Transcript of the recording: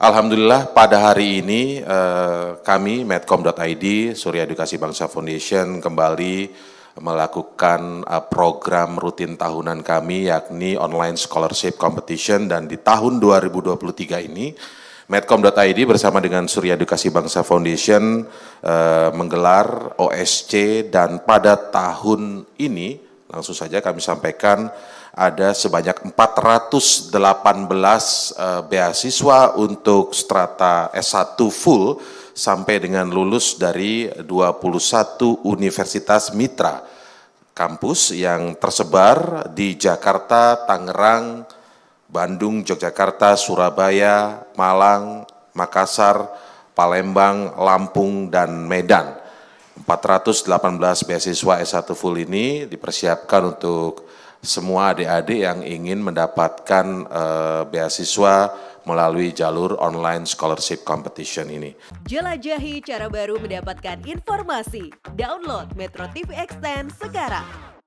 Alhamdulillah pada hari ini eh, kami medcom.id Surya Edukasi Bangsa Foundation kembali melakukan eh, program rutin tahunan kami yakni online scholarship competition dan di tahun 2023 ini Medcom.id bersama dengan Surya Edukasi Bangsa Foundation eh, menggelar OSC dan pada tahun ini Langsung saja kami sampaikan ada sebanyak 418 uh, eh, beasiswa untuk strata S1 full sampai dengan lulus dari 21 universitas mitra kampus yang tersebar di Jakarta, Tangerang, Bandung, Yogyakarta, Surabaya, Malang, Makassar, Palembang, Lampung, dan Medan. 418 beasiswa S1 full ini dipersiapkan untuk semua adik-adik yang ingin mendapatkan eh, beasiswa melalui jalur online scholarship competition ini. Jelajahi cara baru mendapatkan informasi. Download Metro TV Extend sekarang.